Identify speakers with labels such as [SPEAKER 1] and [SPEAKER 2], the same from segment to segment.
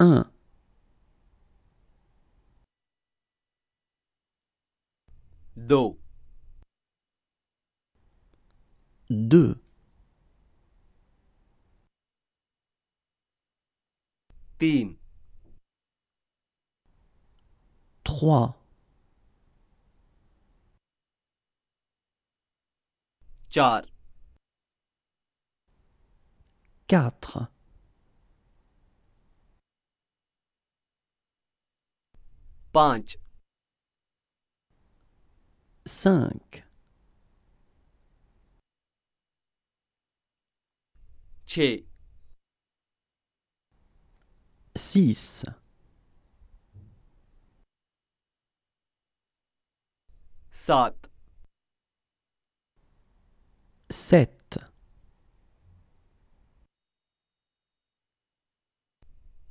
[SPEAKER 1] un दो deux
[SPEAKER 2] trois 4. Punch. 5. Che. 6. 7 7.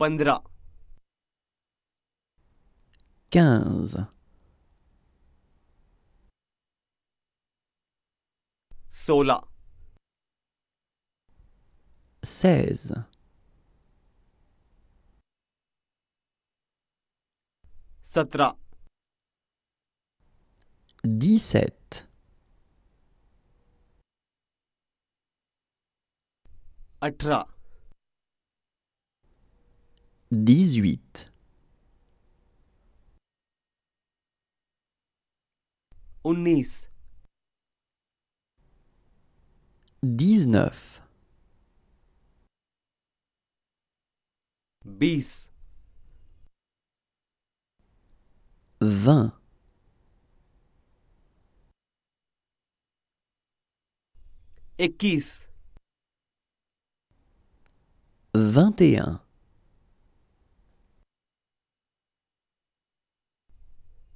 [SPEAKER 2] पंद्रह कैंस सोलह सेज सत्रह डी सेट अठारह 18
[SPEAKER 1] 19
[SPEAKER 2] 19
[SPEAKER 1] 20 20
[SPEAKER 2] 21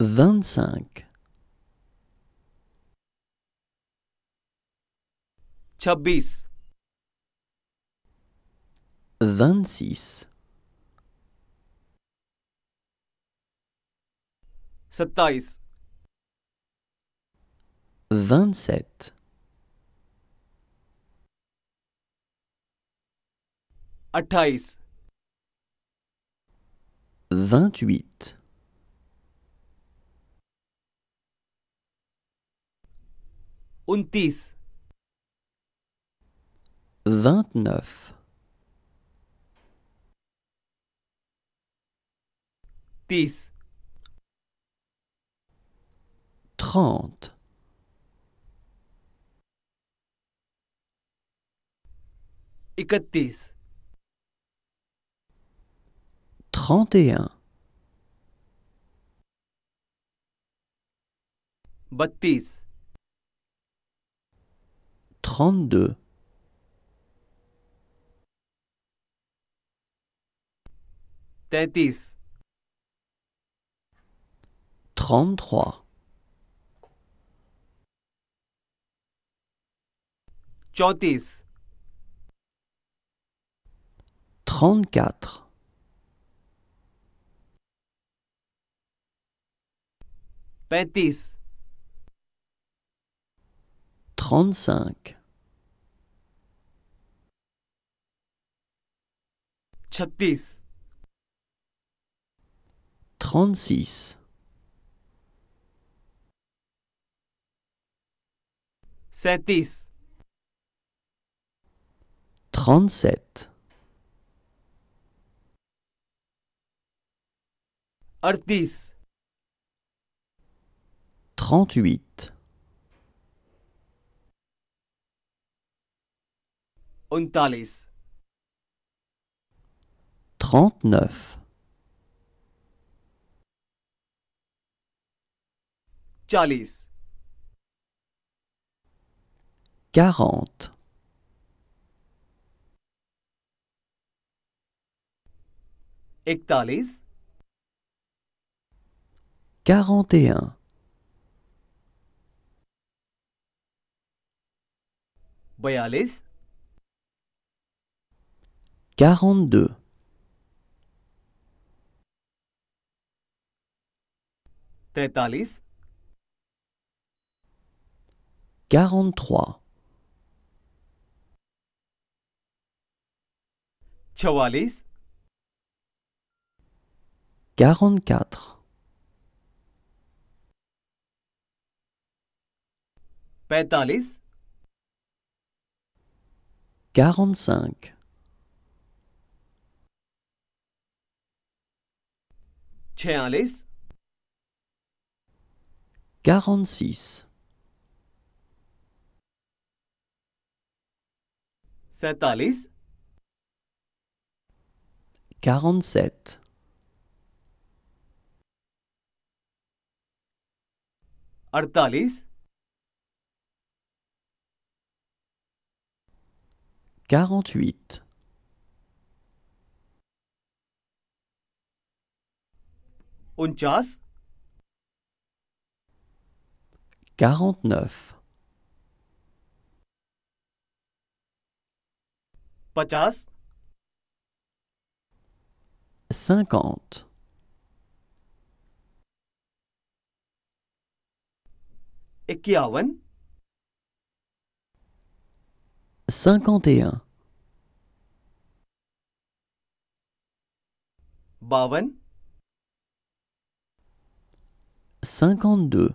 [SPEAKER 2] vingt-cinq,
[SPEAKER 1] Chabis.
[SPEAKER 2] vingt-six,
[SPEAKER 1] 28
[SPEAKER 2] vingt-sept, vingt-huit, Vingt-neuf. Dix. Trente. Trente et un trente-deux. Trente-trois.
[SPEAKER 1] Chotis.
[SPEAKER 2] Trente-quatre. Trente-cinq.
[SPEAKER 1] 36
[SPEAKER 2] trente-six,
[SPEAKER 1] 37
[SPEAKER 2] trente-sept, huit trente-neuf. Chalice. quarante, 41 quarante et un, quarante-deux,
[SPEAKER 1] 43
[SPEAKER 2] quarante-trois,
[SPEAKER 1] 44
[SPEAKER 2] quarante-quatre,
[SPEAKER 1] petalis.
[SPEAKER 2] quarante-cinq, 46
[SPEAKER 1] 47
[SPEAKER 2] 47
[SPEAKER 1] 48
[SPEAKER 2] 48
[SPEAKER 1] 49
[SPEAKER 2] quarante-neuf. 50 Cinquante.
[SPEAKER 1] 51
[SPEAKER 2] Cinquante et un. Cinquante-deux.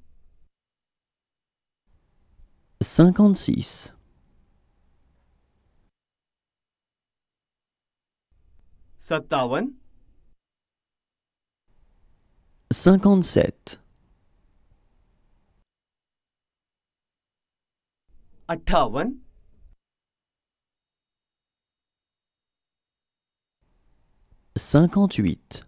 [SPEAKER 2] 56
[SPEAKER 1] 57
[SPEAKER 2] 57 58 58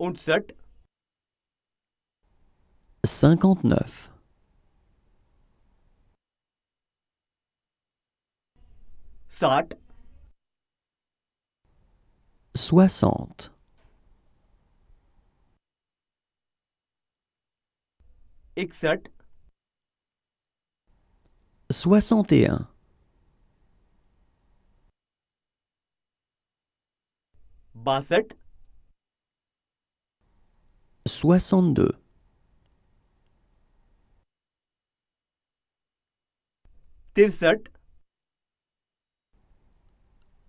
[SPEAKER 2] 57 cinquante-neuf 60 soixante Except. soixante et un soixante-deux 63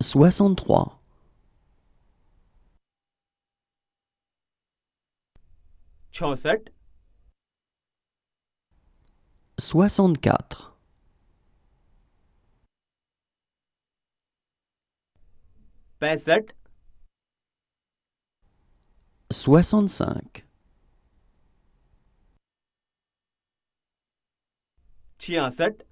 [SPEAKER 2] 64 64 65 65
[SPEAKER 1] 66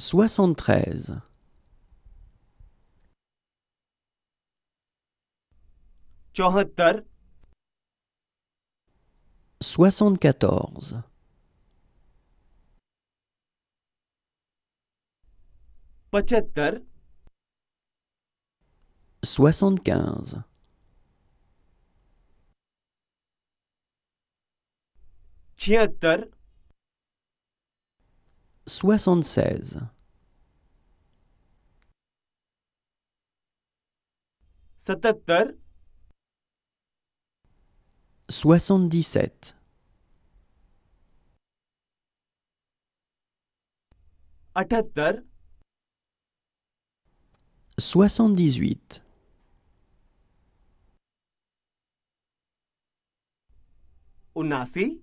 [SPEAKER 2] Soixante-treize.
[SPEAKER 1] Chohattar.
[SPEAKER 2] Soixante-quatorze.
[SPEAKER 1] Pachattar.
[SPEAKER 2] Soixante-quinze. 76
[SPEAKER 1] 77
[SPEAKER 2] 77
[SPEAKER 1] 78
[SPEAKER 2] 78 79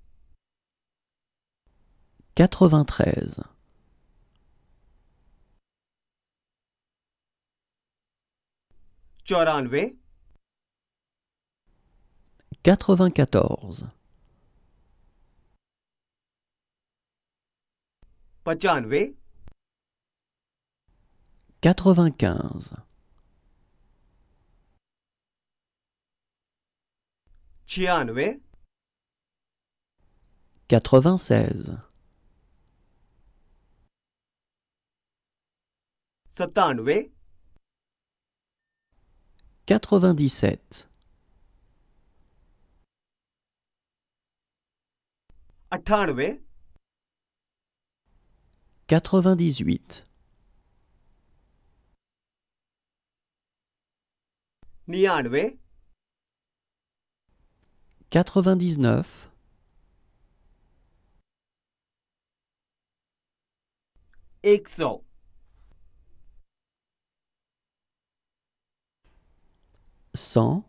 [SPEAKER 2] 93 94 94
[SPEAKER 1] 95
[SPEAKER 2] 96
[SPEAKER 1] 97.
[SPEAKER 2] 98.
[SPEAKER 1] 99. 100
[SPEAKER 2] 100